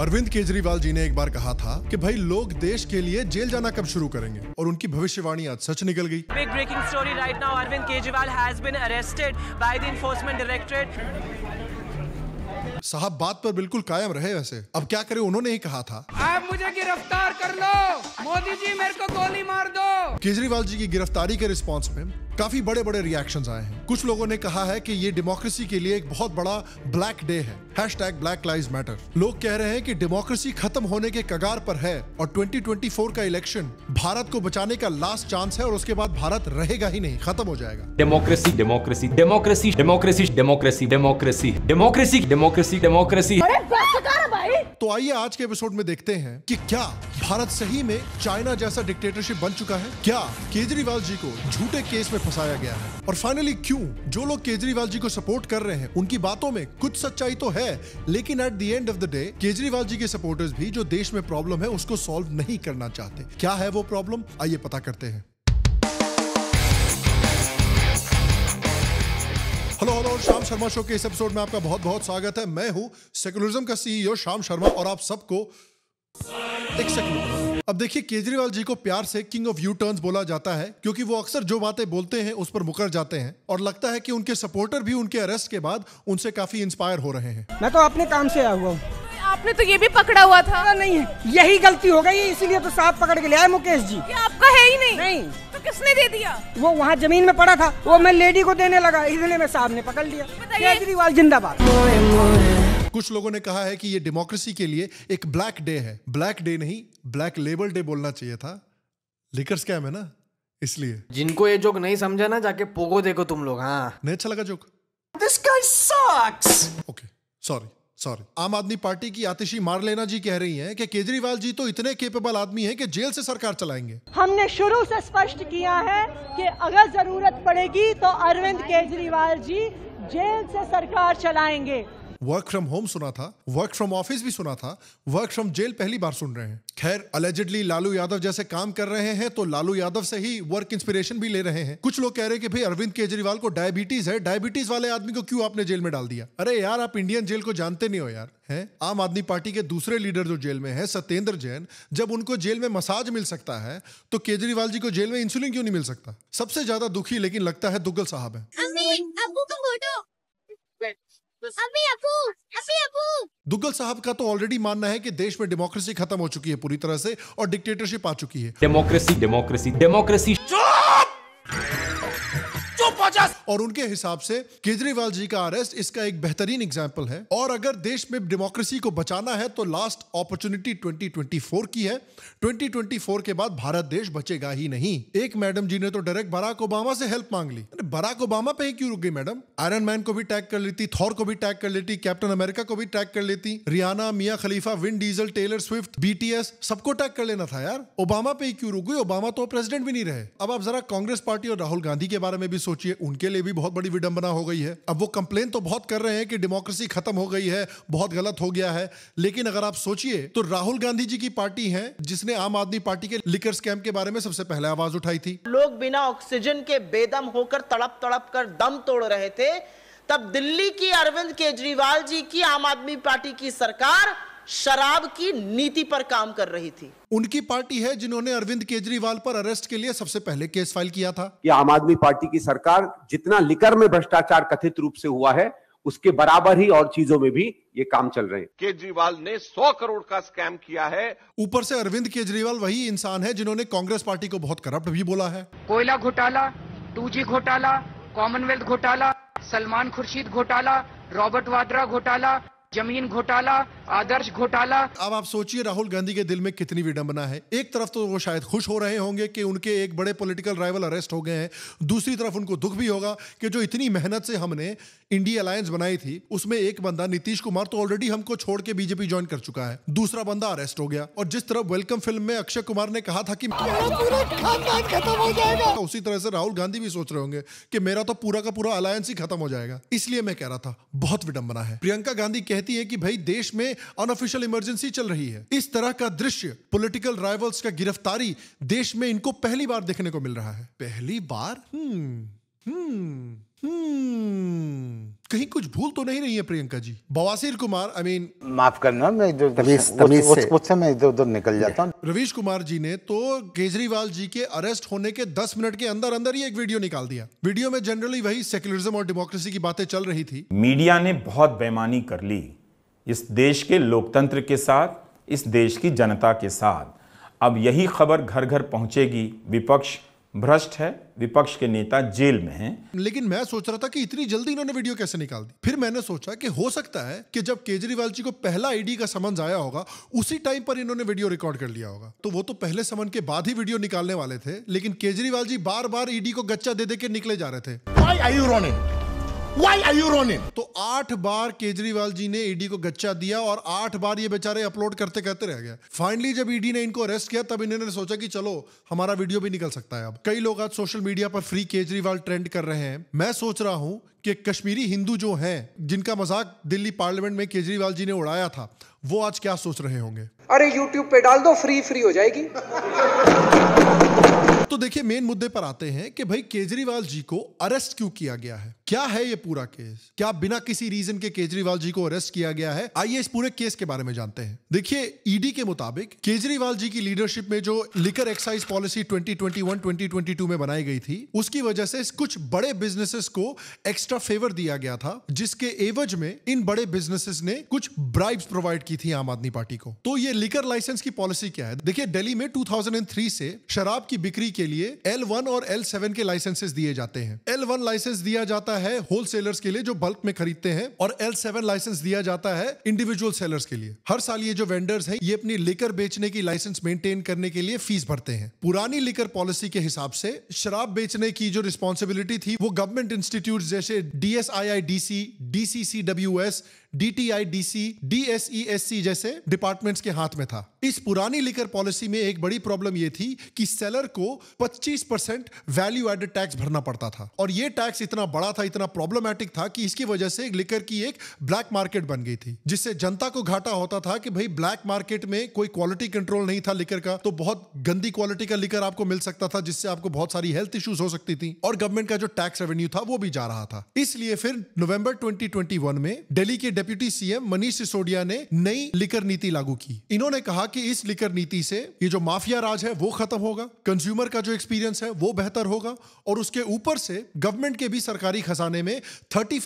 अरविंद केजरीवाल जी ने एक बार कहा था कि भाई लोग देश के लिए जेल जाना कब शुरू करेंगे और उनकी भविष्यवाणी आज सच निकल गई big breaking story right now Arvind Kejriwal has been arrested by the Enforcement Directorate साहब बात पर बिल्कुल कायम रहे वैसे अब क्या करें उन्होंने ही कहा था आप मुझे गिरफ्तार कर लो मोदी जी मेरे को गोली मार दो केजरीवाल जी की गिरफ्तारी के रिस्पांस में काफी बड़े बड़े रिएक्शंस आए हैं कुछ लोगों ने कहा है कि ये डेमोक्रेसी के लिए एक बहुत बड़ा ब्लैक डे है hashtag black live matter लोग कह रहे हैं कि डेमोक्रेसी खत्म होने के कगार पर है और 2024 का इलेक्शन भारत को बचाने का लास्ट चांस है और उसके बाद भारत रहेगा ही नहीं खत्म हो जाएगा democracy democracy democracy democracy democracy democracy democracy democracy democracy तो आइए आज के एपिसोड में देखते हैं कि क्या भारत सही में चाइना जैसा डिक्टेटरशिप बन चुका है क्या केजरीवाल जी को झूठे केस में फंसाया गया है और फाइनली क्यों जो लोग केजरीवाल जी को सपोर्ट कर रहे हैं उनकी बातों में कुछ सच्चाई तो है है लेकिन at the end of the day Kejriwal ji के सपोर्टर्स भी जो देश में प्रॉब्लम है उसको सॉल्व नहीं करना चाहते क्या है वो प्रॉब्लम आइए पता करते हैं हेलो हेलो शाम शर्मा शो के इस एपिसोड में आपका बहुत बहुत स्वागत है मैं हूं सेकुलरिज्म का सीईओ e शाम शर्मा और आप सबको एक सेकंड अब देखिए केजरीवाल जी को प्यार से किंग ऑफ यू टर्न बोला जाता है क्योंकि वो अक्सर जो बातें बोलते हैं उस पर मुकर जाते हैं और लगता है कि उनके सपोर्टर भी उनके अरेस्ट के बाद उनसे काफी इंस्पायर हो रहे हैं मैं तो अपने काम से आया हुआ हूँ आपने तो ये भी पकड़ा हुआ था नहीं है यही गलती हो गई इसीलिए तो साफ पकड़ के लिया मुकेश जी ये आपका है ही नहीं नहीं तो किसने दे दिया वो वहाँ जमीन में पड़ा था वो मैं लेडी को देने लगा इसलिए मैं साहब ने पकड़ लिया केजरीवाल जिंदाबाद कुछ लोगों ने कहा है कि ये डेमोक्रेसी के लिए एक ब्लैक डे है ब्लैक डे नहीं ब्लैक लेबल डे बोलना चाहिए था लेकर स्कैम है ना इसलिए जिनको ये जोक नहीं समझा ना जाके पोगो देखो तुम लोग हाँ नहीं अच्छा लगा joke this guy okay sorry sorry Aam Aadmi party की आतिशी मारलेना जी कह रही हैं कि केजरीवाल जी तो इतने केपेबल आदमी हैं कि जेल से सरकार चलाएंगे हमने शुरू से स्पष्ट किया है कि अगर जरूरत पड़ेगी तो अरविंद केजरीवाल जी जेल से सरकार चलाएंगे वर्क फ्रॉम होम सुना था वर्क फ्रॉम ऑफिस भी सुना था वर्क फ्रॉम जेल पहली बार सुन रहे हैं खैर अलेजेडली लालू यादव जैसे काम कर रहे हैं तो लालू यादव से ही वर्क इंस्पिरेशन भी ले रहे हैं कुछ लोग कह रहे हैं कि भाई अरविंद केजरीवाल को डायबिटीज है डायबिटीज वाले आदमी को क्यों आपने जेल में डाल दिया अरे यार आप इंडियन जेल को जानते नहीं हो यार है आम आदमी पार्टी के दूसरे लीडर जो जेल में है सत्येंद्र जैन जब उनको जेल में मसाज मिल सकता है तो केजरीवाल जी को जेल में इंसुलिन क्यों नहीं मिल सकता सबसे ज्यादा दुखी लेकिन लगता है दुग्गल साहब है दुग्गल साहब का तो ऑलरेडी मानना है कि देश में डेमोक्रेसी खत्म हो चुकी है पूरी तरह से और डिक्टेटरशिप आ चुकी है डेमोक्रेसी डेमोक्रेसी डेमोक्रेसी और उनके हिसाब से केजरीवाल जी का अरेस्ट इसका एक बेहतरीन एग्जाम्पल है और अगर देश में डेमोक्रेसी को बचाना है तो लास्ट अपॉर्चुनिटी 2024 की है 2024 के बाद भारत देश बचेगा ही नहीं एक मैडम जी ने तो डायरेक्ट बराक ओबामा से हेल्प मांग ली बराक ओबामा पे ही क्यों रुक गई मैडम आयरन मैन को भी टैग कर लेती थॉर को भी टैग कर लेती कैप्टन अमेरिका को भी टैग कर लेती Rihanna Mia Khalifa Vin Diesel Taylor Swift BTS सबको टैग कर लेना था यार ओबामा पे ही क्यों रुक गई ओबामा तो प्रेसिडेंट भी नहीं रहे अब आप जरा कांग्रेस पार्टी और राहुल गांधी के बारे में भी सोचिए उनके लिए लिए भी बहुत बड़ी विडंबना हो गई है अब वो कंप्लेन तो बहुत कर रहे हैं कि डेमोक्रेसी खत्म हो गई है बहुत गलत हो गया है लेकिन अगर आप सोचिए तो राहुल गांधी जी की पार्टी है जिसने आम आदमी पार्टी के लिकर स्कैम के बारे में सबसे पहले आवाज उठाई थी लोग बिना ऑक्सीजन के बेदम होकर तड़प तड़प कर दम तोड़ रहे थे तब दिल्ली की अरविंद केजरीवाल जी की आम आदमी पार्टी की सरकार शराब की नीति पर काम कर रही थी उनकी पार्टी है जिन्होंने अरविंद केजरीवाल पर अरेस्ट के लिए सबसे पहले केस फाइल किया था कि आम आदमी पार्टी की सरकार जितना लिकर में भ्रष्टाचार कथित रूप से हुआ है उसके बराबर ही और चीजों में भी ये काम चल रहे हैं केजरीवाल ने 100 करोड़ का स्कैम किया है ऊपर से अरविंद केजरीवाल वही इंसान है जिन्होंने कांग्रेस पार्टी को बहुत करप्ट भी बोला है कोयला घोटाला टू घोटाला कॉमनवेल्थ घोटाला सलमान खुर्शीद घोटाला रॉबर्ट वाड्रा घोटाला जमीन घोटाला आदर्श घोटाला अब आप सोचिए राहुल गांधी के दिल में कितनी विडंबना है एक तरफ तो वो शायद खुश हो रहे होंगे कि उनके एक बड़े पॉलिटिकल राइवल अरेस्ट हो गए हैं दूसरी तरफ उनको दुख भी होगा कि जो इतनी मेहनत से हमने इंडिया अलायंस बनाई थी उसमें एक बंदा नीतीश कुमार तो ऑलरेडी हमको छोड़ के बीजेपी ज्वाइन कर चुका है दूसरा बंदा अरेस्ट हो गया और जिस तरह वेलकम फिल्म में अक्षय कुमार ने कहा था कि उसी तरह से राहुल गांधी भी सोच रहे होंगे कि मेरा तो पूरा का पूरा अलायंस ही खत्म हो जाएगा इसलिए मैं कह रहा था बहुत विडंबना है प्रियंका गांधी कह कहती है कि भाई देश में अनऑफिशियल इमरजेंसी चल रही है इस तरह का दृश्य पॉलिटिकल राइवल्स का गिरफ्तारी देश में इनको पहली बार देखने को मिल रहा है पहली बार हम्म हम्म हम्म कहीं कुछ भूल तो नहीं रही है प्रियंका जी बवासीर Kumar I I mean mean, माफ करना मैं इधर मुझसे मैं इधर उधर निकल जाता हूँ रवीश कुमार जी ने तो केजरीवाल जी के अरेस्ट होने के 10 मिनट के अंदर अंदर ही एक वीडियो निकाल दिया वीडियो में जनरली वही सेक्युलरिज्म और डेमोक्रेसी की बातें चल रही थी मीडिया ने बहुत बेमानी कर ली इस देश के लोकतंत्र के साथ इस देश की जनता के साथ अब यही खबर घर घर पहुंचेगी विपक्ष भ्रष्ट है विपक्ष के नेता जेल में हैं लेकिन मैं सोच रहा था कि इतनी जल्दी इन्होंने वीडियो कैसे निकाल दी फिर मैंने सोचा कि हो सकता है कि जब केजरीवाल जी को पहला आईडी का समन आया होगा उसी टाइम पर इन्होंने वीडियो रिकॉर्ड कर लिया होगा तो वो तो पहले समन के बाद ही वीडियो निकालने वाले थे लेकिन केजरीवाल जी बार बार ईडी को गच्चा दे दे के निकले जा रहे थे Why are you running? तो आठ बार केजरीवाल जी ने ईडी e को गच्चा दिया और आठ बार ये बेचारे अपलोड करते करते रह गए फाइनली जब ईडी e ने इनको अरेस्ट किया तब इन्होंने सोचा कि चलो हमारा वीडियो भी निकल सकता है अब कई लोग आज सोशल मीडिया पर फ्री केजरीवाल ट्रेंड कर रहे हैं मैं सोच रहा हूँ कि कश्मीरी हिंदू जो हैं जिनका मजाक दिल्ली पार्लियामेंट में केजरीवाल जी ने उड़ाया था वो आज क्या सोच रहे होंगे अरे यूट्यूब पे डाल दो फ्री फ्री हो जाएगी तो देखिए मेन मुद्दे पर आते हैं कि भाई केजरीवाल जी को अरेस्ट क्यों किया गया है क्या है ये पूरा केस क्या बिना किसी रीजन के केजरीवाल जी को अरेस्ट किया गया है आइए इस पूरे केस के बारे में जानते हैं देखिए ईडी e के मुताबिक केजरीवाल जी की लीडरशिप में जो लिकर एक्साइज पॉलिसी 2021 2022 में बनाई गई थी उसकी वजह से कुछ बड़े बिजनेसेस को एक्स्ट्रा फेवर दिया गया था जिसके एवज में इन बड़े बिजनेसेस ने कुछ ब्राइब्स प्रोवाइड की थी आम आदमी पार्टी को तो ये लिकर लाइसेंस की पॉलिसी क्या है देखिए दिल्ली में 2003 से शराब की बिक्री के लिए एल वन और एल सेवन के लाइसेंसेस दिए जाते हैं एल वन लाइसेंस दिया जाता है होलसेलर्स के लिए जो बल्क में खरीदते हैं और एल सेवन लाइसेंस दिया जाता है इंडिविजुअल सेलर्स के लिए हर साल ये जो वेंडर्स हैं ये अपनी लेकर बेचने की लाइसेंस मेंटेन करने के लिए फीस भरते हैं पुरानी लेकर पॉलिसी के हिसाब से शराब बेचने की जो रिस्पॉन्सिबिलिटी थी वो गवर्नमेंट इंस्टीट्यूट जैसे DSIIDC DCCWS DTI DC DSESC जैसे डिपार्टमेंट्स के हाथ में था इस पुरानी लिकर पॉलिसी में एक बड़ी प्रॉब्लम यह थी कि सेलर को 25 परसेंट वैल्यू एडेड टैक्स भरना पड़ता था और यह टैक्स इतना बड़ा था इतना प्रॉब्लमैटिक था कि इसकी वजह से लिकर की एक ब्लैक मार्केट बन गई थी जिससे जनता को घाटा होता था कि भाई ब्लैक मार्केट में कोई क्वालिटी कंट्रोल नहीं था लिकर का तो बहुत गंदी क्वालिटी का लिकर आपको मिल सकता था जिससे आपको बहुत सारी हेल्थ इश्यूज हो सकती थी और गवर्नमेंट का जो टैक्स रेवेन्यू था वो भी जा रहा था इसलिए फिर नवंबर 2021 में दिल्ली के डेप्यूटी सीएम मनीष सिसोदिया ने नई लिकर नीति लागू की इन्होंने कहा कि इस लिकर नीति से ये जो माफिया राज है वो खत्म होगा कंज्यूमर का जो एक्सपीरियंस है वो बेहतर होगा और उसके ऊपर से गवर्नमेंट के भी सरकारी खजाने में थर्टी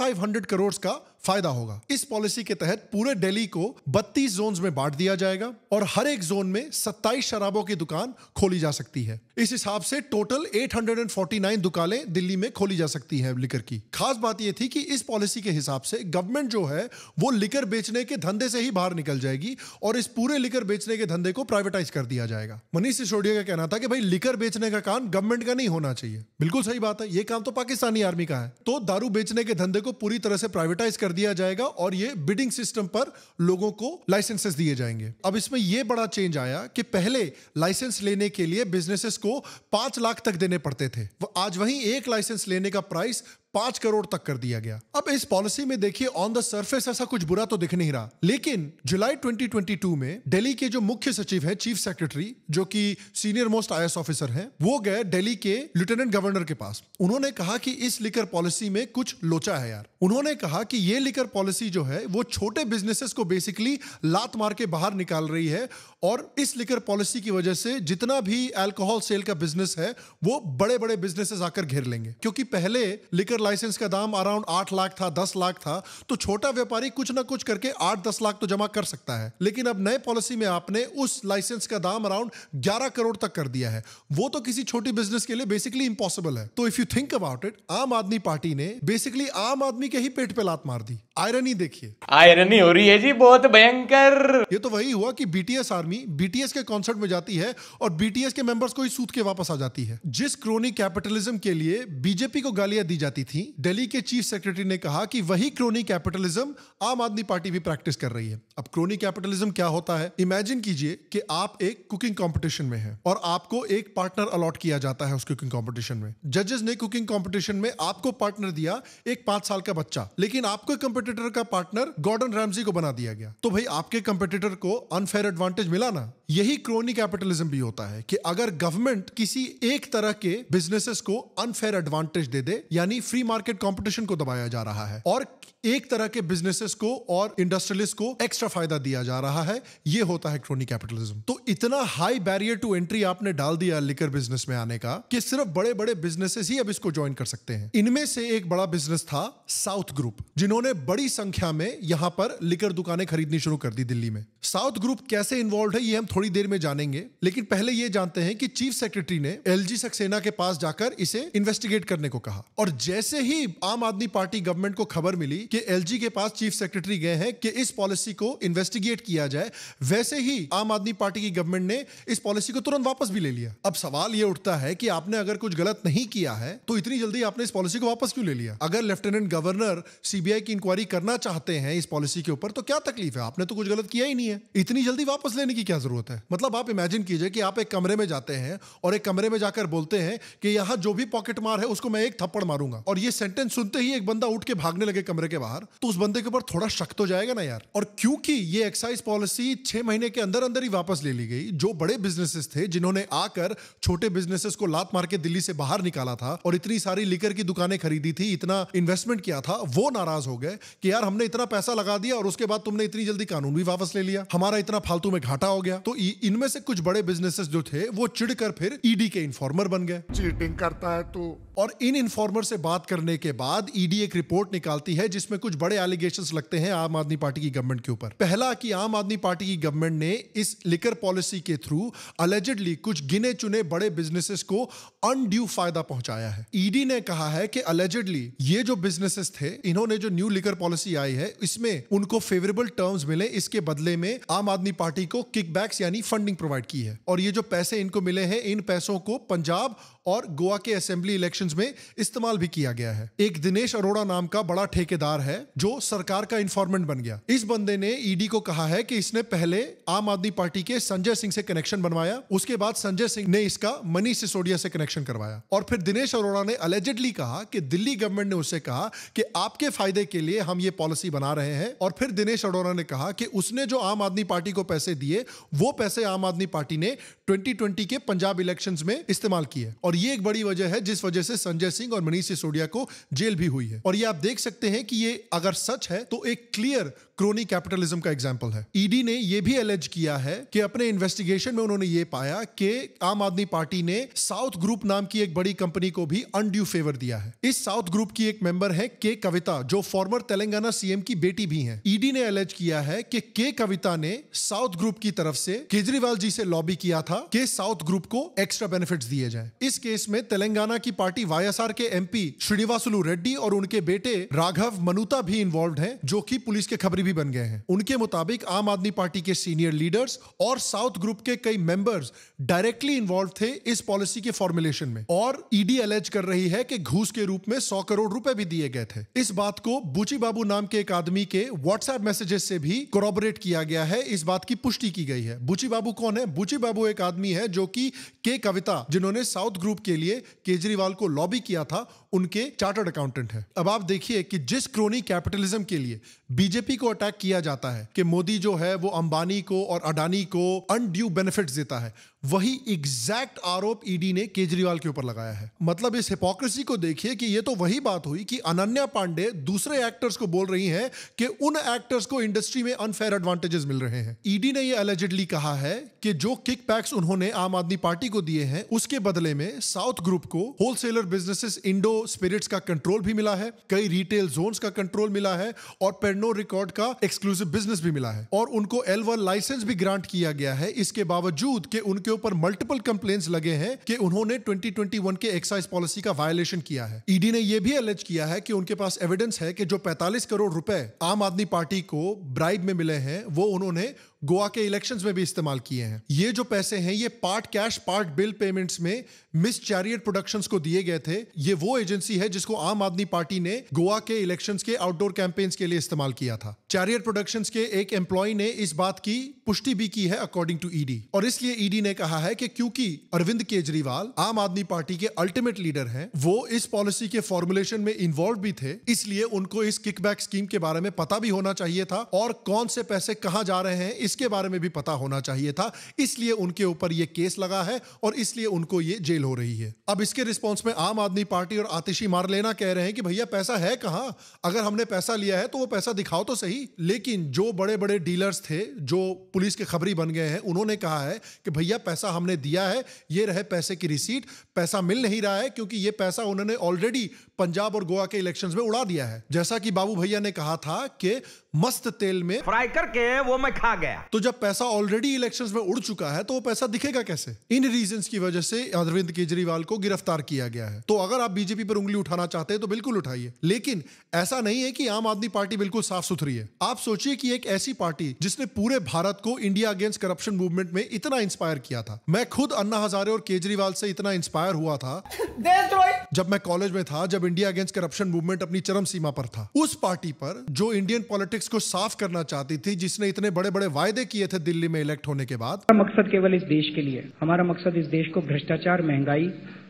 करोड़ का फायदा होगा इस पॉलिसी के तहत पूरे दिल्ली को 32 जोन में बांट दिया जाएगा और हर एक जोन में 27 शराबों की दुकान खोली जा सकती है इस हिसाब से टोटल 849 दुकानें दिल्ली में खोली जा सकती है लिकर की खास बात यह थी कि इस पॉलिसी के हिसाब से गवर्नमेंट जो है वो लिकर बेचने के धंधे से ही बाहर निकल जाएगी और इस पूरे लिकर बेचने के धंधे को प्राइवेटाइज कर दिया जाएगा मनीष सिसोडिया का कहना था कि भाई लिकर बेचने का काम गवर्नमेंट का नहीं होना चाहिए बिल्कुल सही बात है ये काम तो पाकिस्तानी आर्मी का है तो दारू बेचने के धंधे को पूरी तरह से प्राइवेटाइज कर दिया जाएगा और ये बिडिंग सिस्टम पर लोगों को लाइसेंसेस दिए जाएंगे अब इसमें यह बड़ा चेंज आया कि पहले लाइसेंस लेने के लिए बिजनेसेस को पांच लाख तक देने पड़ते थे आज वहीं एक लाइसेंस लेने का प्राइस पांच करोड़ तक कर दिया गया अब इस पॉलिसी में देखिए ऑन द सर्फेस ऐसा कुछ बुरा तो दिख नहीं रहा लेकिन जुलाई 2022 में दिल्ली के जो मुख्य सचिव है चीफ सेक्रेटरी जो कि सीनियर मोस्ट आई ऑफिसर हैं वो गए दिल्ली के लेफ्टिनेंट गवर्नर के पास उन्होंने कहा कि इस लिकर पॉलिसी में कुछ लोचा है यार उन्होंने कहा कि ये लिकर पॉलिसी जो है वो छोटे बिजनेसेस को बेसिकली लात मार के बाहर निकाल रही है और इस लिकर पॉलिसी की वजह से जितना भी अल्कोहल सेल का बिजनेस है वो बड़े बड़े बिजनेसेस आकर घेर लेंगे क्योंकि पहले लिकर लाइसेंस का दाम अराउंड आठ लाख था दस लाख था तो छोटा व्यापारी कुछ ना कुछ करके आठ दस लाख तो जमा कर सकता है लेकिन अब नए पॉलिसी में आपने उस लाइसेंस का दाम अराउंड ग्यारह करोड़ तक कर दिया है वो तो किसी छोटी बिजनेस के लिए बेसिकली इंपॉसिबल है तो if you think about it Aam Aadmi party ने बेसिकली आम आदमी के ही पेट पे लात मार दी आयरनी देखिए आयरनी हो रही है जी बहुत भयंकर ये तो वही हुआ कि बीटीएस आर्मी बीटीएस के कॉन्सर्ट में जाती है और बीटीएस के मेंबर्स को ही सूत के वापस आ जाती है जिस क्रोनी कैपिटलिज्म के लिए बीजेपी को गालियां दी जाती थी दिल्ली के चीफ सेक्रेटरी ने कहा कि वही क्रोनी कैपिटलिज्म आम आदमी पार्टी भी प्रैक्टिस कर रही है अब क्रोनी कैपिटलिज्म क्या होता है इमेजिन कीजिए कि आप एक कुकिंग कॉम्पिटिशन में है और आपको एक पार्टनर अलॉट किया जाता है उस कुकिंग कॉम्पिटिशन में जजेस ने कुकिंग कॉम्पिटिशन में आपको पार्टनर दिया एक पांच साल का बच्चा लेकिन आपको कंपटीटर का पार्टनर गॉर्डन रैमजी को बना दिया गया तो भाई आपके कंपटीटर को अनफेयर एडवांटेज मिला ना यही क्रोनी कैपिटलिज्म भी होता है कि अगर गवर्नमेंट किसी एक तरह के बिजनेसेस को अनफेयर एडवांटेज दे दे यानी फ्री मार्केट कंपटीशन को दबाया जा रहा है और एक तरह के बिजनेसेस को और इंडस्ट्रियलिस्ट को एक्स्ट्रा फायदा दिया जा रहा है ये होता है क्रोनी कैपिटलिज्म तो इतना हाई बैरियर टू एंट्री आपने डाल दिया लिकर बिजनेस में आने का कि सिर्फ बड़े बड़े बिजनेसेस ही अब इसको ज्वाइन कर सकते हैं इनमें से एक बड़ा बिजनेस था साउथ ग्रुप जिन्होंने बड़ी संख्या में यहां पर लिकर दुकानें खरीदनी शुरू कर दी दिल्ली में साउथ ग्रुप कैसे इन्वॉल्व है ये हम थोड़ी देर में जानेंगे लेकिन पहले ये जानते हैं कि चीफ सेक्रेटरी ने एल सक्सेना के पास जाकर इसे इन्वेस्टिगेट करने को कहा और जैसे ही आम आदमी पार्टी गवर्नमेंट को खबर मिली कि एल के पास चीफ सेक्रेटरी गए हैं कि इस पॉलिसी को इन्वेस्टिगेट किया जाए वैसे ही आम आदमी पार्टी की गवर्नमेंट ने इस पॉलिसी को तुरंत वापस भी ले लिया अब सवाल यह उठता है कि आपने अगर कुछ गलत नहीं किया है तो इतनी जल्दी आपने इस पॉलिसी को वापस क्यों ले लिया अगर लेफ्टिनेंट गवर्नर सीबीआई की इंक्वायरी खरीदारी करना चाहते हैं इस पॉलिसी के ऊपर तो क्या तकलीफ है आपने तो कुछ गलत किया ही नहीं है इतनी जल्दी वापस लेने की क्या जरूरत है मतलब आप इमेजिन कीजिए कि आप एक कमरे में जाते हैं और एक कमरे में जाकर बोलते हैं कि यहाँ जो भी पॉकेट मार है उसको मैं एक थप्पड़ मारूंगा और ये सेंटेंस सुनते ही एक बंदा उठ के भागने लगे कमरे के बाहर तो उस बंदे के ऊपर थोड़ा शक तो जाएगा ना यार और क्योंकि ये एक्साइज पॉलिसी छह महीने के अंदर अंदर ही वापस ले ली गई जो बड़े बिजनेसेस थे जिन्होंने आकर छोटे बिजनेसेस को लात मार के दिल्ली से बाहर निकाला था और इतनी सारी लिकर की दुकानें खरीदी थी इतना इन्वेस्टमेंट किया था वो नाराज हो गए कि यार हमने इतना पैसा लगा दिया और उसके बाद तुमने इतनी जल्दी कानून भी वापस ले लिया हमारा इतना फालतू में घाटा हो गया तो इनमें से कुछ बड़े बिजनेसेस जो थे वो चिड़कर फिर ईडी e के इन्फॉर्मर बन गए चीटिंग करता है तो और इन इन्फॉर्मर से बात करने के बाद ईडी e एक रिपोर्ट निकालती है जिसमें कुछ बड़े एलिगेशन लगते हैं आम आदमी पार्टी की गवर्नमेंट के ऊपर पहला कि आम आदमी पार्टी की गवर्नमेंट ने इस लिकर पॉलिसी के थ्रू अलेजेडली कुछ गिने चुने बड़े बिजनेसेस को अनड्यू फायदा पहुंचाया है ईडी e ने कहा है कि अलेजेडली ये जो बिजनेसेस थे इन्होंने जो न्यू लिकर पॉलिसी आई है इसमें उनको फेवरेबल टर्म्स मिले इसके बदले में आम आदमी पार्टी को किकबैक्स यानी फंडिंग प्रोवाइड की है और ये जो पैसे इनको मिले हैं इन पैसों को पंजाब और गोवा के असेंबली इलेक्शन में इस्तेमाल भी किया गया है एक दिनेश अरोड़ा नाम का बड़ा ठेकेदार है जो सरकार का इन्फॉर्मेंट बन गया इस बंदे ने ईडी e को कहा है कि इसने पहले आम आदमी पार्टी के संजय सिंह से कनेक्शन बनवाया उसके बाद संजय सिंह ने इसका मनीष सिसोदिया से कनेक्शन करवाया और फिर दिनेश अरोड़ा ने अलेजेडली कहा कि दिल्ली गवर्नमेंट ने उसे कहा कि आपके फायदे के लिए हम ये पॉलिसी बना रहे हैं और फिर दिनेश अरोड़ा ने कहा कि उसने जो आम आदमी पार्टी को पैसे दिए वो पैसे आम आदमी पार्टी ने ट्वेंटी के पंजाब इलेक्शन में इस्तेमाल किए और और ये एक बड़ी वजह है जिस वजह से संजय सिंह और मनीष सिसोदिया को जेल भी हुई है और ये आप देख सकते हैं कि ये अगर सच है तो एक क्लियर क्रोनी कैपिटलिज्म का एग्जाम्पल है ईडी ने यह भी एलेज किया है कि अपने इन्वेस्टिगेशन में उन्होंने ये पाया कि आम आदमी पार्टी ने साउथ ग्रुप नाम की एक बड़ी कंपनी को भी अनड्यू फेवर दिया है इस साउथ ग्रुप की एक मेंबर है के कविता जो फॉर्मर तेलंगाना सीएम की बेटी भी है ईडी ने एलेज किया है कि के कविता ने साउथ ग्रुप की तरफ से केजरीवाल जी से लॉबी किया था कि साउथ ग्रुप को एक्स्ट्रा बेनिफिट दिए जाए इस केस में तेलंगाना की पार्टी वाईएसआर के एमपी श्रीनिवासुलू रेड्डी और उनके बेटे राघव मनुता भी इन्वॉल्व है जो की पुलिस के खबरी मंत्री भी बन गए हैं उनके मुताबिक आम आदमी पार्टी के सीनियर लीडर्स और साउथ ग्रुप के कई मेंबर्स डायरेक्टली इन्वॉल्व थे इस पॉलिसी के फॉर्मुलेशन में और ईडी e एलेज कर रही है कि घूस के रूप में सौ करोड़ रुपए भी दिए गए थे इस बात को बुची बाबू नाम के एक आदमी के व्हाट्सएप मैसेजेस से भी कोरोबोरेट किया गया है इस बात की पुष्टि की गई है बुची बाबू कौन है बुची बाबू एक आदमी है जो कि के कविता जिन्होंने साउथ ग्रुप के लिए केजरीवाल को लॉबी किया था उनके चार्टर्ड अकाउंटेंट है अब आप देखिए कि जिस क्रोनी कैपिटलिज्म के लिए बीजेपी को अटैक किया जाता है कि मोदी जो है वो अंबानी को और अडानी को अनड्यू बेनिफिट्स देता है वही एग्जैक्ट आरोप ईडी e ने केजरीवाल के ऊपर लगाया है मतलब इस हिपोक्रेसी को देखिए कि ये तो वही बात हुई कि अनन्या पांडे दूसरे एक्टर्स को बोल रही हैं कि उन एक्टर्स को इंडस्ट्री में अनफेयर एडवांटेजेस मिल रहे हैं ईडी e ने ये एलिजिडली कहा है कि जो किक उन्होंने आम आदमी पार्टी को दिए हैं उसके बदले में साउथ ग्रुप को होलसेलर बिजनेसेस इंडो स्पिरिट्स का कंट्रोल भी मिला है कई रिटेल जोन्स का कंट्रोल मिला है और पेनो रिकॉर्ड का एक्सक्लूसिव बिजनेस भी मिला है और उनको एल लाइसेंस भी ग्रांट किया गया है इसके बावजूद के उनके ऊपर मल्टीपल कंप्लेन लगे हैं कि उन्होंने 2021 के एक्साइज पॉलिसी का वायलेशन किया है ईडी e ने यह भी अलर्ज किया है कि उनके पास एविडेंस है कि जो 45 करोड़ रुपए आम आदमी पार्टी को ब्राइब में मिले हैं वो उन्होंने गोवा के इलेक्शंस में भी इस्तेमाल किए हैं ये जो पैसे हैं ये part cash part bill payments में मिस चैरियट प्रोडक्शंस को दिए गए थे ये वो एजेंसी है जिसको आम आदमी पार्टी ने गोवा के इलेक्शंस के आउटडोर कैंपेन्स के लिए इस्तेमाल किया था चैरियट प्रोडक्शंस के एक एम्प्लॉय ने इस बात की पुष्टि भी की है अकॉर्डिंग टू ईडी और इसलिए ईडी e ने कहा है कि क्योंकि अरविंद केजरीवाल आम आदमी पार्टी के अल्टीमेट लीडर हैं वो इस पॉलिसी के फॉर्मुलेशन में इन्वॉल्व भी थे इसलिए उनको इस किकबैक स्कीम के बारे में पता भी होना चाहिए था और कौन से पैसे कहां जा रहे हैं इस इसके बारे में भी पता होना चाहिए था इसलिए उनके ऊपर ये केस लगा है और इसलिए उनको ये जेल हो रही है अब इसके रिस्पॉन्स में आम आदमी पार्टी और आतिशी मार लेना कह रहे हैं कि भैया पैसा है कहाँ अगर हमने पैसा लिया है तो वो पैसा दिखाओ तो सही लेकिन जो बड़े बड़े डीलर्स थे जो पुलिस के खबरी बन गए हैं उन्होंने कहा है कि भैया पैसा हमने दिया है ये रहे पैसे की रिसीट पैसा मिल नहीं रहा है क्योंकि ये पैसा उन्होंने ऑलरेडी पंजाब और गोवा के इलेक्शन में उड़ा दिया है जैसा की बाबू भैया ने कहा था कि मस्त तेल में फ्राई करके वो मैं खा गया तो जब पैसा ऑलरेडी इलेक्शन में उड़ चुका है तो वो पैसा दिखेगा कैसे इन रीजन की वजह से अरविंद केजरीवाल को गिरफ्तार किया गया है तो अगर आप बीजेपी पर उंगली उठाना चाहते हैं तो बिल्कुल उठाइए लेकिन ऐसा नहीं है कि आम आदमी पार्टी बिल्कुल साफ सुथरी है आप सोचिए कि एक ऐसी पार्टी जिसने पूरे भारत को इंडिया अगेंस्ट करप्शन मूवमेंट में इतना इंस्पायर किया था मैं खुद अन्ना हजारे और केजरीवाल से इतना इंस्पायर हुआ था जब मैं कॉलेज में था जब जब इंडिया अगेंस्ट करप्शन मूवमेंट अपनी चरम सीमा पर था उस पार्टी पर जो इंडियन पॉलिटिक्स को साफ करना चाहती थी जिसने इतने बड़े बड़े वायदे किए थे दिल्ली में इलेक्ट होने के बाद मकसद केवल इस देश के लिए हमारा मकसद इस देश को भ्रष्टाचार महंगाई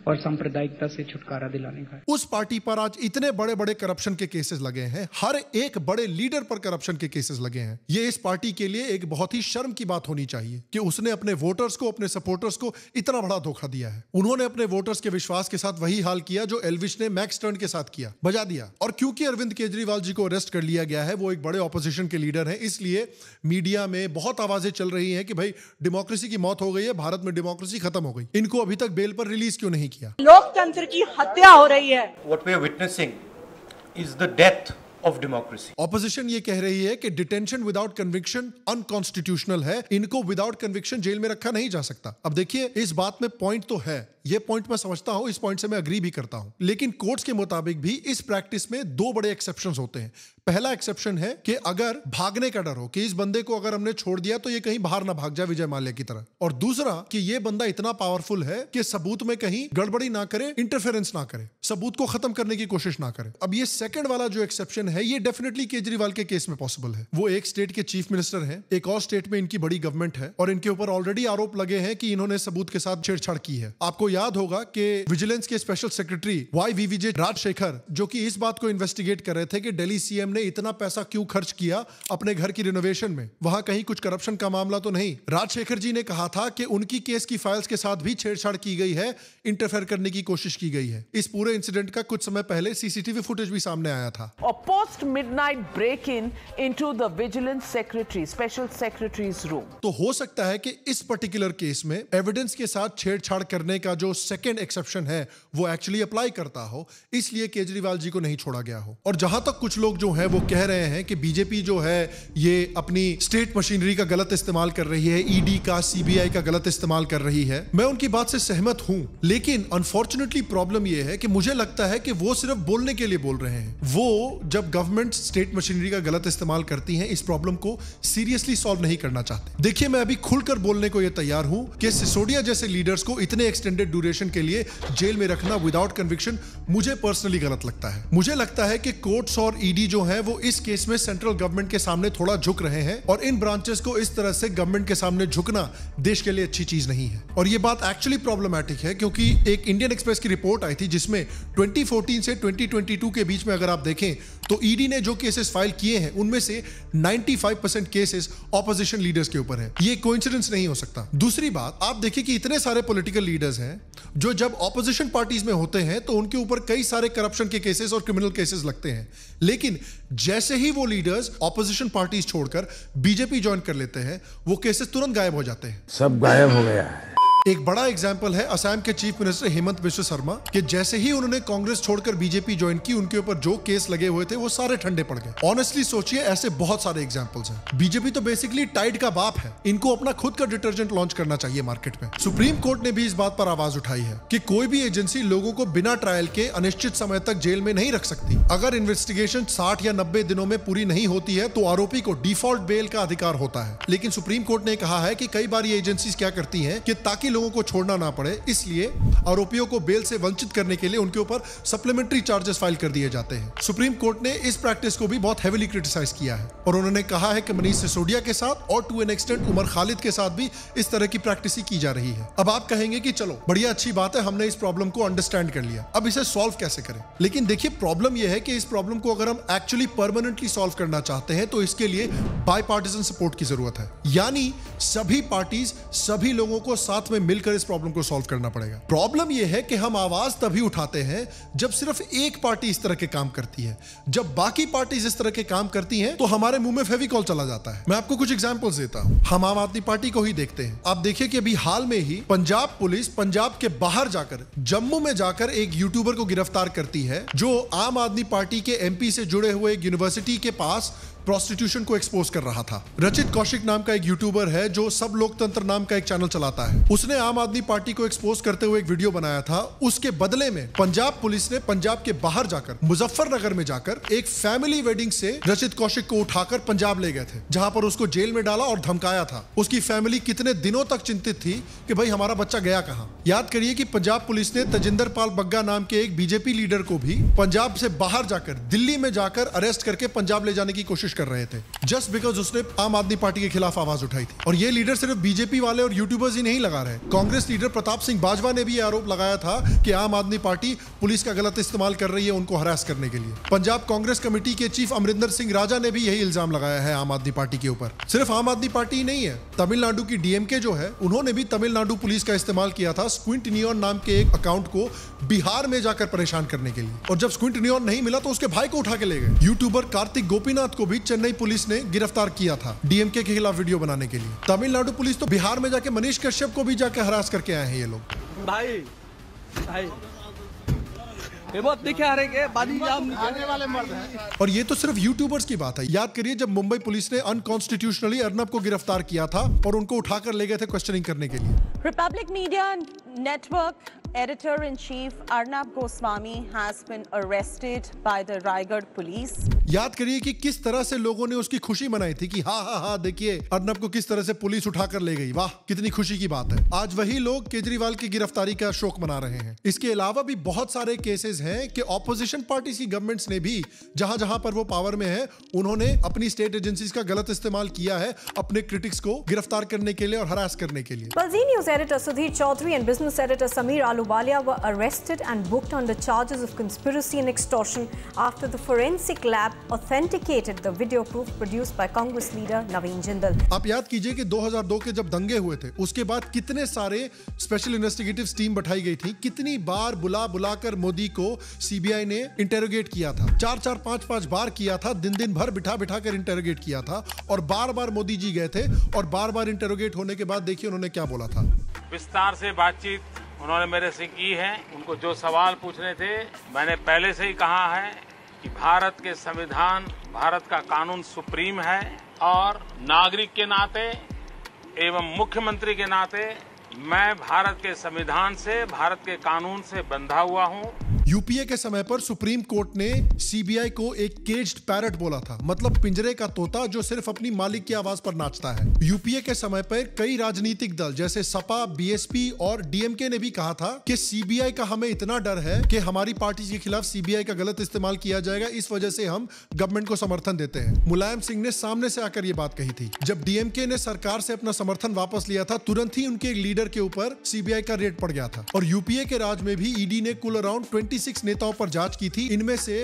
और सांप्रदायिकता से छुटकारा दिलाने का उस पार्टी पर आज इतने बड़े बड़े करप्शन के केसेस लगे हैं हर एक बड़े लीडर पर करप्शन के केसेस लगे हैं ये इस पार्टी के लिए एक बहुत ही शर्म की बात होनी चाहिए कि उसने अपने वोटर्स को अपने सपोर्टर्स को इतना बड़ा धोखा दिया है उन्होंने अपने वोटर्स के विश्वास के साथ वही हाल किया जो एलविश ने मैक्स टर्न के साथ किया बजा दिया और क्योंकि अरविंद केजरीवाल जी को अरेस्ट कर लिया गया है वो एक बड़े ऑपोजिशन के लीडर है इसलिए मीडिया में बहुत आवाजें चल रही है कि भाई डेमोक्रेसी की मौत हो गई है भारत में डेमोक्रेसी खत्म हो गई इनको अभी तक बेल पर रिलीज क्यों नहीं किया लोकतंत्र की हत्या हो रही है what we witnessing is the death of democracy opposition ये कह रही है कि डिटेंशन विदाउट कन्विक्शन अनकॉन्स्टिट्यूशनल है इनको विदाउट कन्विक्शन जेल में रखा नहीं जा सकता अब देखिए इस बात में पॉइंट तो है ये पॉइंट मैं समझता हूं इस पॉइंट से मैं अग्री भी करता हूं लेकिन कोर्ट्स के मुताबिक भी इस प्रैक्टिस में दो बड़े एक्सेप्शन होते हैं पहला एक्सेप्शन है कि अगर भागने का डर हो कि इस बंदे को अगर हमने छोड़ दिया तो ये कहीं बाहर ना भाग जाए विजय माल्या की तरह और दूसरा कि ये बंदा इतना पावरफुल है कि सबूत में कहीं गड़बड़ी ना करे इंटरफेरेंस ना करे सबूत को खत्म करने की कोशिश ना करे अब ये सेकंड वाला जो एक्सेप्शन है ये डेफिनेटली केजरीवाल के केस में पॉसिबल है वो एक स्टेट के चीफ मिनिस्टर है एक और स्टेट में इनकी बड़ी गवर्नमेंट है और इनके ऊपर ऑलरेडी आरोप लगे हैं कि इन्होंने सबूत के साथ छेड़छाड़ की है आपको याद होगा कि विजिलेंस के special secretary Y V Vijay Rajshekhar जो कि इस बात को इन्वेस्टिगेट कर रहे थे कि दिल्ली सीएम ने इतना पैसा क्यों खर्च किया अपने घर की रिनोवेशन में वहां कहीं कुछ करप्शन का मामला तो नहीं राजशेखर जी ने कहा था कि उनकी केस की फाइल्स के साथ भी छेड़छाड़ की गई है इंटरफेयर करने की कोशिश की गई है इस पूरे इंसिडेंट का कुछ समय पहले सीसीटीवी फुटेज भी सामने आया था और post midnight break in into the vigilance secretary special secretary room तो हो सकता है कि इस पर्टिकुलर केस में एविडेंस के साथ छेड़छाड़ करने का जो जो सेकेंड एक्सेप्शन है वो एक्चुअली अप्लाई करता हो इसलिए केजरीवाल जी को नहीं छोड़ा गया हो और जहां तक कुछ लोग जो है वो कह रहे हैं कि बीजेपी जो है ये अपनी स्टेट मशीनरी का गलत इस्तेमाल कर रही है ईडी e का सीबीआई का गलत इस्तेमाल कर रही है मैं उनकी बात से सहमत हूं लेकिन अनफॉर्चुनेटली प्रॉब्लम यह है कि मुझे लगता है कि वो सिर्फ बोलने के लिए बोल रहे हैं वो जब गवर्नमेंट स्टेट मशीनरी का गलत इस्तेमाल करती है इस प्रॉब्लम को सीरियसली सॉल्व नहीं करना चाहते देखिए मैं अभी खुलकर बोलने को यह तैयार हूं कि सिसोडिया जैसे लीडर्स को इतने एक्सटेंडेड ड्यूरेशन के लिए जेल में रखना विदाउट कन्विक्शन मुझे पर्सनली गलत लगता है मुझे लगता है कि कोर्ट्स और ईडी e जो है वो इस केस में सेंट्रल गवर्नमेंट के सामने थोड़ा झुक रहे हैं और इन ब्रांचेस को इस तरह से गवर्नमेंट के सामने झुकना देश के लिए अच्छी चीज नहीं है और ये बात एक्चुअली प्रॉब्लमेटिक है क्योंकि एक इंडियन एक्सप्रेस की रिपोर्ट आई थी जिसमें ट्वेंटी से ट्वेंटी के बीच में अगर आप देखें तो ईडी e ने जो केसेस फाइल किए हैं उनमें से 95 परसेंट केसेस ऑपोजिशन लीडर्स के ऊपर है ये कोइंसिडेंस नहीं हो सकता दूसरी बात आप देखिए कि इतने सारे पॉलिटिकल लीडर्स हैं जो जब ऑपोजिशन पार्टीज में होते हैं तो उनके ऊपर कई सारे करप्शन के केसेस और क्रिमिनल केसेस लगते हैं लेकिन जैसे ही वो लीडर्स ऑपोजिशन पार्टीज छोड़कर बीजेपी ज्वाइन कर लेते हैं वो केसेस तुरंत गायब हो जाते हैं सब गायब हो गया है एक बड़ा एग्जाम्पल है असम के चीफ मिनिस्टर हेमंत विश्व शर्मा के जैसे ही उन्होंने कांग्रेस छोड़कर बीजेपी ज्वाइन की उनके ऊपर जो केस लगे हुए थे वो सारे ठंडे पड़ गए ऑनेस्टली सोचिए ऐसे बहुत सारे एग्जाम्पल्स हैं बीजेपी तो बेसिकली टाइड का बाप है इनको अपना खुद का डिटर्जेंट लॉन्च करना चाहिए मार्केट में सुप्रीम कोर्ट ने भी इस बात पर आवाज उठाई है की कोई भी एजेंसी लोगों को बिना ट्रायल के अनिश्चित समय तक जेल में नहीं रख सकती अगर इन्वेस्टिगेशन साठ या नब्बे दिनों में पूरी नहीं होती है तो आरोपी को डिफॉल्ट बेल का अधिकार होता है लेकिन सुप्रीम कोर्ट ने कहा है की कई बार ये एजेंसी क्या करती है की ताकि लोगों को छोड़ना ना पड़े इसलिए आरोपियों को बेल से वंचित करने के लिए उनके ऊपर सप्लीमेंट्री चार्जेस फाइल कर दिए जाते हैं सुप्रीम कोर्ट ने इस प्रैक्टिस को भी बहुत हेविली क्रिटिसाइज किया है और उन्होंने कहा है कि मनीष सिसोडिया के साथ और to an extent Umar Khalid के साथ भी इस तरह की प्रैक्टिस की जा रही है अब आप कहेंगे की चलो बढ़िया अच्छी बात है हमने इस प्रॉब्लम को अंडरस्टैंड कर लिया अब इसे सोल्व कैसे करें लेकिन देखिए प्रॉब्लम यह है कि इस प्रॉब्लम को अगर हम एक्चुअली परमानेंटली सोल्व करना चाहते हैं तो इसके लिए बाई सपोर्ट की जरूरत है यानी सभी पार्टीज सभी लोगों को साथ में मिलकर इस प्रॉब्लम को सॉल्व करना पड़ेगा प्रॉब्लम यह है कि हम आवाज तभी उठाते हैं जब सिर्फ एक पार्टी इस तरह के काम करती है जब बाकी पार्टी इस तरह के काम करती है तो हमारे मुंह में फेविकॉल चला जाता है मैं आपको कुछ एग्जाम्पल देता हूँ हम आम आदमी पार्टी को ही देखते हैं आप देखिए कि अभी हाल में ही पंजाब पुलिस पंजाब के बाहर जाकर जम्मू में जाकर एक यूट्यूबर को गिरफ्तार करती है जो आम आदमी पार्टी के एमपी से जुड़े हुए एक यूनिवर्सिटी के पास प्रोस्टिट्यूशन को एक्सपोज कर रहा था रचित कौशिक नाम का एक यूट्यूबर है जो सब लोकतंत्र नाम का एक चैनल चलाता है उसने आम आदमी पार्टी को एक्सपोज करते हुए एक वीडियो बनाया था उसके बदले में पंजाब पुलिस ने पंजाब के बाहर जाकर मुजफ्फरनगर में जाकर एक फैमिली वेडिंग से रचित कौशिक को उठाकर पंजाब ले गए थे जहां पर उसको जेल में डाला और धमकाया था उसकी फैमिली कितने दिनों तक चिंतित थी की भाई हमारा बच्चा गया कहाँ याद करिए की पंजाब पुलिस ने तजिंदर पाल बग्गा नाम के एक बीजेपी लीडर को भी पंजाब से बाहर जाकर दिल्ली में जाकर अरेस्ट करके पंजाब ले जाने की कोशिश कोशिश कर रहे थे जस्ट बिकॉज उसने आम आदमी पार्टी के खिलाफ आवाज उठाई थी और ये लीडर सिर्फ बीजेपी वाले और यूट्यूबर्स ही नहीं लगा रहे कांग्रेस लीडर प्रताप सिंह बाजवा ने भी आरोप लगाया था कि आम आदमी पार्टी पुलिस का गलत इस्तेमाल कर रही है उनको हरास करने के लिए पंजाब कांग्रेस कमेटी के चीफ अमरिंदर सिंह राजा ने भी यही इल्जाम लगाया है आम आदमी पार्टी के ऊपर सिर्फ आम आदमी पार्टी ही नहीं है तमिलनाडु की डीएमके जो है उन्होंने भी तमिलनाडु पुलिस का इस्तेमाल किया था स्क्विंट नियोन नाम के एक अकाउंट को बिहार में जाकर परेशान करने के लिए और जब स्क्विंट नियोन नहीं मिला तो उसके भाई को उठा के ले गए यूट्यूबर कार्तिक गोपीनाथ को भी चेन्नई पुलिस ने गिरफ्तार किया था डीएमके के खिलाफ वीडियो बनाने के लिए तमिलनाडु पुलिस तो बिहार में जाके मनीष कश्यप को भी जाके हरास करके आए हैं ये लोग भाई भाई हिम्मत दिखा रहे बाजी जाम आने वाले मर्द हैं और ये तो सिर्फ यूट्यूबर्स की बात है याद करिए जब मुंबई पुलिस ने अनकॉन्स्टिट्यूशनली अर्नब को गिरफ्तार किया था और उनको उठाकर ले गए थे क्वेश्चनिंग करने के लिए Republic media network editor-in-chief Arnab Goswami has been arrested by the Raigad police. याद करिए कि किस तरह से लोगों ने उसकी खुशी मनाई थी कि हाँ हाँ हाँ देखिए अर्नब को किस तरह से पुलिस उठाकर ले गई वाह कितनी खुशी की बात है आज वही लोग केजरीवाल की गिरफ्तारी का शोक मना रहे हैं इसके अलावा भी बहुत सारे केसेस हैं कि ऑपोजिशन पार्टी की गवर्नमेंट्स ने भी जहां जहां पर वो पावर में है उन्होंने अपनी स्टेट एजेंसी का गलत इस्तेमाल किया है अपने क्रिटिक्स को गिरफ्तार करने के लिए और हरास करने के लिए news editor Sudhir Chaudhary and business editor Sameer आलू Ahluwalia were arrested and booked on the charges of conspiracy and extortion after the forensic lab authenticated the video proof produced by Congress leader Naveen Jindal. आप याद कीजिए कि 2002 के जब दंगे हुए थे उसके बाद कितने सारे special investigative team बैठाई गई थी कितनी बार बुला बुलाकर मोदी को CBI ने interrogate किया था चार चार पांच पांच बार किया था दिन दिन भर बिठा बिठा कर interrogate किया था और बार बार मोदी जी गए थे और बार बार interrogate होने के बाद देखिए उन्होंने क्या बोला था विस्तार से बातचीत उन्होंने मेरे से की है उनको जो सवाल पूछने थे मैंने पहले से ही कहा है कि भारत के संविधान भारत का कानून सुप्रीम है और नागरिक के नाते एवं मुख्यमंत्री के नाते मैं भारत के संविधान से भारत के कानून से बंधा हुआ हूं यूपीए के समय पर सुप्रीम कोर्ट ने सीबीआई को एक केज्ड पैरट बोला था मतलब पिंजरे का तोता जो सिर्फ अपनी मालिक की आवाज पर नाचता है यूपीए के समय पर कई राजनीतिक दल जैसे सपा बीएसपी और डीएमके ने भी कहा था कि सीबीआई का हमें इतना डर है कि हमारी पार्टी के खिलाफ सीबीआई का गलत इस्तेमाल किया जाएगा इस वजह से हम गवर्नमेंट को समर्थन देते हैं मुलायम सिंह ने सामने से आकर ये बात कही थी जब डीएमके ने सरकार से अपना समर्थन वापस लिया था तुरंत ही उनके लीडर के ऊपर सीबीआई का रेट पड़ गया था और यूपीए के राज में भी ईडी ने कुल अराउंड ट्वेंटी 76 नेताओं पर जांच की थी इनमें से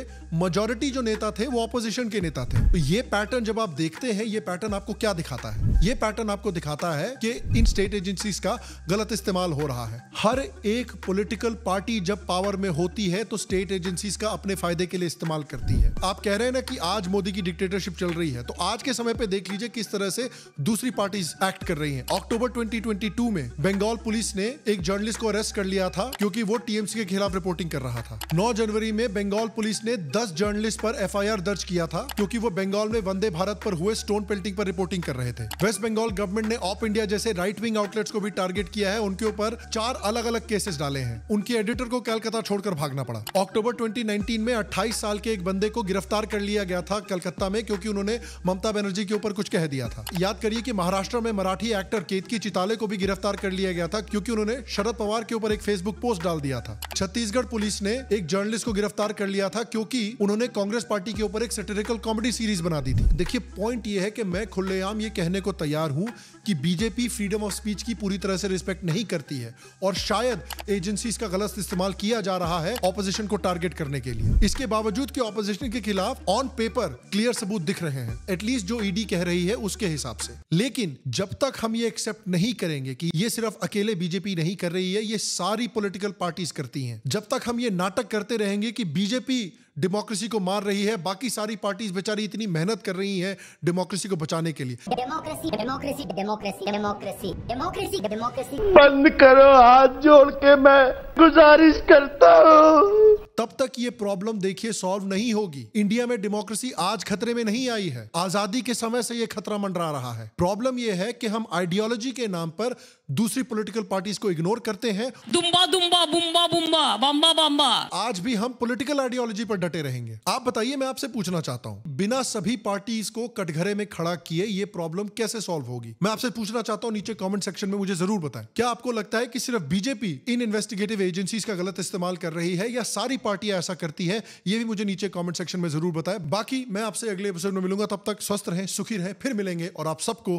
मेजोरिटी जो नेता थे वो अपोजिशन के नेता थे तो ये पैटर्न जब आप देखते हैं ये पैटर्न आपको क्या दिखाता है ये पैटर्न आपको दिखाता है कि इन स्टेट एजेंसीज का गलत इस्तेमाल हो रहा है हर एक पॉलिटिकल पार्टी जब पावर में होती है तो स्टेट एजेंसीज का अपने फायदे के लिए इस्तेमाल करती है आप कह रहे हैं ना कि आज मोदी की डिक्टेटरशिप चल रही है तो आज के समय पे देख लीजिए किस तरह से दूसरी पार्टी एक्ट कर रही है अक्टूबर ट्वेंटी में बंगाल पुलिस ने एक जर्नलिस्ट को अरेस्ट कर लिया था क्योंकि वो टीएमसी के खिलाफ रिपोर्टिंग कर रहा रहा था 9 जनवरी में बंगाल पुलिस ने 10 जर्नलिस्ट पर एफआईआर दर्ज किया था क्योंकि वो बंगाल में वंदे भारत पर हुए स्टोन पेल्टिंग पर रिपोर्टिंग कर रहे थे वेस्ट बंगाल गवर्नमेंट ने ऑफ इंडिया जैसे राइट विंग आउटलेट्स को भी टारगेट किया है उनके ऊपर चार अलग अलग केसेस डाले हैं उनके एडिटर को कलकत्ता छोड़कर भागना पड़ा अक्टूबर 2019 में 28 साल के एक बंदे को गिरफ्तार कर लिया गया था कलकत्ता में क्योंकि उन्होंने ममता बनर्जी के ऊपर कुछ कह दिया था याद करिए कि महाराष्ट्र में मराठी एक्टर केतकी चिताले को भी गिरफ्तार कर लिया गया था क्योंकि उन्होंने शरद पवार के ऊपर एक फेसबुक पोस्ट डाल दिया था छत्तीसगढ़ पुलिस ने ने एक जर्नलिस्ट को गिरफ्तार कर लिया था क्योंकि उन्होंने कांग्रेस पार्टी के ऊपर एक सेटेरिकल कॉमेडी सीरीज बना दी थी देखिए पॉइंट ये है कि मैं खुलेआम ये कहने को तैयार हूं कि बीजेपी फ्रीडम ऑफ स्पीच की पूरी तरह से रिस्पेक्ट नहीं करती है और शायद एजेंसीज का गलत इस्तेमाल किया जा रहा है ऑपोजिशन को टारगेट करने के लिए इसके बावजूद कि ऑपोजिशन के खिलाफ ऑन पेपर क्लियर सबूत दिख रहे हैं एटलीस्ट जो ईडी e कह रही है उसके हिसाब से लेकिन जब तक हम ये एक्सेप्ट नहीं करेंगे कि ये सिर्फ अकेले बीजेपी नहीं कर रही है ये सारी पोलिटिकल पार्टी करती है जब तक हम ये नाटक करते रहेंगे कि बीजेपी डेमोक्रेसी को मार रही है बाकी सारी पार्टीज बेचारी इतनी मेहनत कर रही हैं डेमोक्रेसी को बचाने के लिए democracy democracy democracy democracy democracy democracy बंद करो हाथ जोड़ के मैं गुजारिश करता हूँ तब तक ये प्रॉब्लम देखिए सॉल्व नहीं होगी इंडिया में डेमोक्रेसी आज खतरे में नहीं आई है आजादी के समय से ये खतरा मंडरा रहा है प्रॉब्लम ये है कि हम आइडियोलॉजी के नाम पर दूसरी पॉलिटिकल पार्टीज को इग्नोर करते हैं दुम्बा दुम्बा बुम्बा बुम्बा बम्बा बम्बा आज भी हम पॉलिटिकल आइडियोलॉजी पर डटे रहेंगे आप बताइए मैं आपसे पूछना चाहता हूँ बिना सभी पार्टीज को कटघरे में खड़ा किए ये प्रॉब्लम कैसे सॉल्व होगी मैं आपसे पूछना चाहता हूँ नीचे कॉमेंट सेक्शन में मुझे जरूर बताएं क्या आपको लगता है की सिर्फ बीजेपी इन इन्वेस्टिगेटिव एजेंसीज का गलत इस्तेमाल कर रही है या सारी पार्टियां ऐसा करती है ये भी मुझे नीचे कॉमेंट सेक्शन में जरूर बताएं बाकी मैं आपसे अगले एपिसोड में मिलूंगा तब तक स्वस्थ रहें सुखी रहें फिर मिलेंगे और आप सबको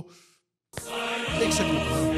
देख सकते